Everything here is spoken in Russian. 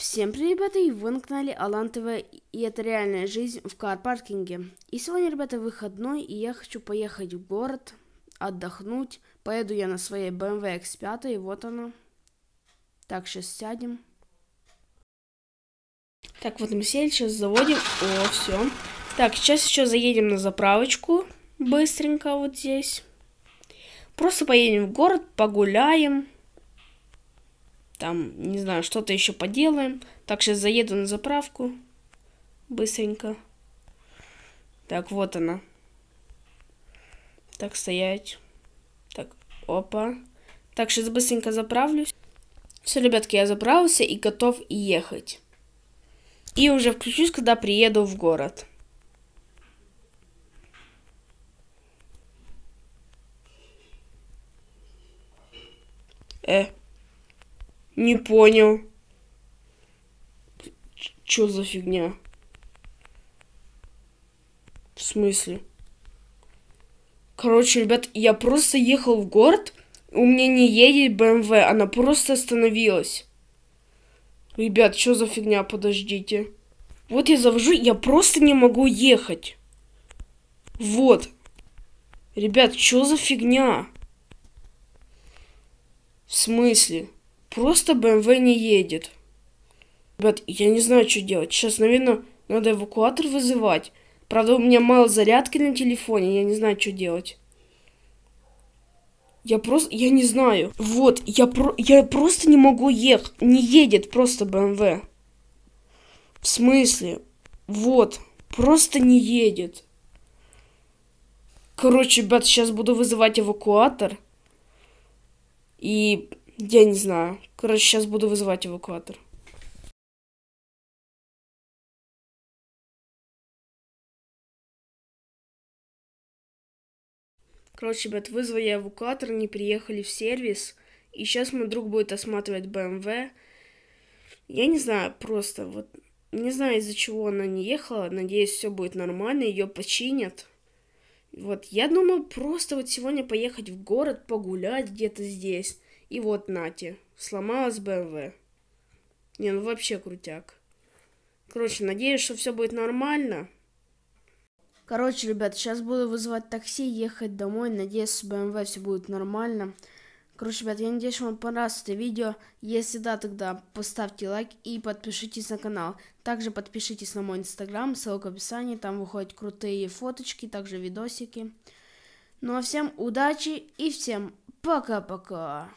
Всем привет, ребята, и вы на канале Алан ТВ, и это реальная жизнь в кар-паркинге. И сегодня, ребята, выходной, и я хочу поехать в город, отдохнуть. Поеду я на своей BMW X5, эм и вот она. Так, сейчас сядем. Так, вот мы сели, сейчас заводим. О, все. Так, сейчас еще заедем на заправочку, быстренько вот здесь. Просто поедем в город, погуляем. Там, не знаю, что-то еще поделаем. Так, сейчас заеду на заправку. Быстренько. Так, вот она. Так, стоять. Так, опа. Так, сейчас быстренько заправлюсь. Все, ребятки, я заправился и готов ехать. И уже включусь, когда приеду в город. Э, не понял. Чё за фигня? В смысле? Короче, ребят, я просто ехал в город, у меня не едет БМВ, эм она просто остановилась. Ребят, что за фигня, подождите. Вот я завожу, я просто не могу ехать. Вот. Ребят, что за фигня? В смысле? Просто БМВ эм не едет. Ребят, я не знаю, что делать. Сейчас, наверное, надо эвакуатор вызывать. Правда, у меня мало зарядки на телефоне, я не знаю, что делать. Я просто, я не знаю. Вот, я, про, я просто не могу ехать. Не едет просто БМВ. Эм В смысле? Вот, просто не едет. Короче, ребят, сейчас буду вызывать эвакуатор. И я не знаю. Короче, сейчас буду вызывать эвакуатор. Короче, ребят, вызвал я эвакуатор, они приехали в сервис. И сейчас мой друг будет осматривать БМВ. Эм я не знаю, просто вот... Не знаю, из-за чего она не ехала. Надеюсь, все будет нормально, ее починят. Вот, я думаю, просто вот сегодня поехать в город, погулять где-то здесь. И вот, нате, сломалась БМВ. Эм Не, ну вообще крутяк. Короче, надеюсь, что все будет нормально. Короче, ребят, сейчас буду вызывать такси, ехать домой. Надеюсь, с БМВ эм все будет нормально. Короче, ребят, я надеюсь, вам понравилось это видео. Если да, тогда поставьте лайк и подпишитесь на канал. Также подпишитесь на мой инстаграм, ссылка в описании. Там выходят крутые фоточки, также видосики. Ну а всем удачи и всем пока-пока.